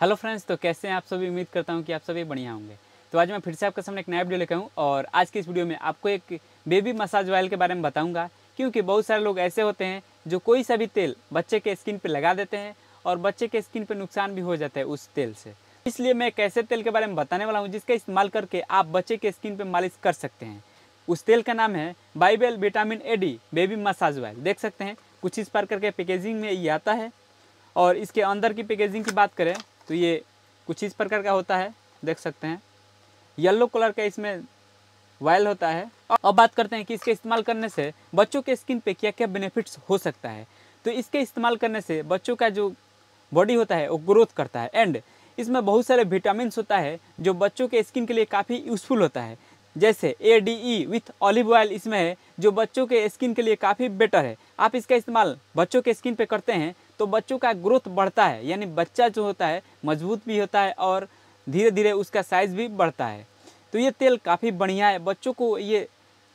hello friends तो कैसे हैं आप सभी उम्मीद करता हूं कि आप सभी बढ़िया होंगे तो आज मैं फिर से आपके सामने एक नया वीडियो लेकर आऊँ और आज की इस वीडियो में आपको एक बेबी मसाज ऑयल के बारे में बताऊंगा क्योंकि बहुत सारे लोग ऐसे होते हैं जो कोई सा भी तेल बच्चे के स्किन पर लगा देते हैं और बच्चे के स्किन पर नुकसान भी हो जाता है उस तेल से इसलिए मैं एक ऐसे तेल के बारे में बताने वाला हूँ जिसका इस्तेमाल करके आप बच्चे के स्किन पर मालिश कर सकते हैं उस तेल का नाम है बाइबेल vitamin A D baby massage oil देख सकते हैं कुछ इस पर करके पैकेजिंग में ये आता है और इसके अंदर की पैकेजिंग की बात करें तो ये कुछ इस प्रकार का होता है देख सकते हैं येलो कलर का इसमें वायल होता है अब बात करते हैं कि इसके इस्तेमाल करने से बच्चों के स्किन पे क्या क्या बेनिफिट्स हो सकता है तो इसके इस्तेमाल करने से बच्चों का जो बॉडी होता है वो ग्रोथ करता है एंड इसमें बहुत सारे विटामिन होता है जो बच्चों के स्किन के लिए काफ़ी यूज़फुल होता है जैसे A D E with olive oil इसमें है जो बच्चों के स्किन के लिए काफ़ी बेटर है आप इसका इस्तेमाल बच्चों के स्किन पे करते हैं तो बच्चों का ग्रोथ बढ़ता है यानी बच्चा जो होता है मजबूत भी होता है और धीरे धीरे उसका साइज़ भी बढ़ता है तो ये तेल काफ़ी बढ़िया है बच्चों को ये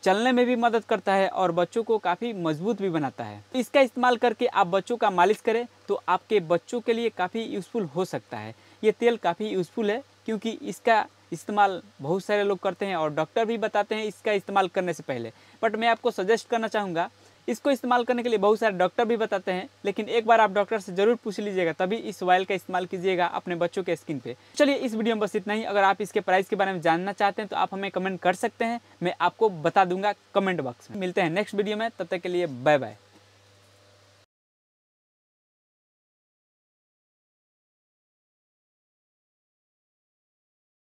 चलने में भी मदद करता है और बच्चों को काफ़ी मजबूत भी बनाता है इसका इस्तेमाल करके आप बच्चों का मालिश करें तो आपके बच्चों के लिए काफ़ी यूज़फुल हो सकता है ये तेल काफ़ी यूज़फुल है क्योंकि इसका इस्तेमाल बहुत सारे लोग करते हैं और डॉक्टर भी बताते हैं इसका इस्तेमाल करने से पहले बट मैं आपको सजेस्ट करना चाहूँगा इसको इस्तेमाल करने के लिए बहुत सारे डॉक्टर भी बताते हैं लेकिन एक बार आप डॉक्टर से जरूर पूछ लीजिएगा तभी इस ऑयल का इस्तेमाल कीजिएगा अपने बच्चों के स्किन पे चलिए इस वीडियो में बस इतना ही अगर आप इसके प्राइस के बारे में जानना चाहते हैं तो आप हमें कमेंट कर सकते हैं मैं आपको बता दूंगा कमेंट बॉक्स में मिलते हैं नेक्स्ट वीडियो में तब तक के लिए बाय बाय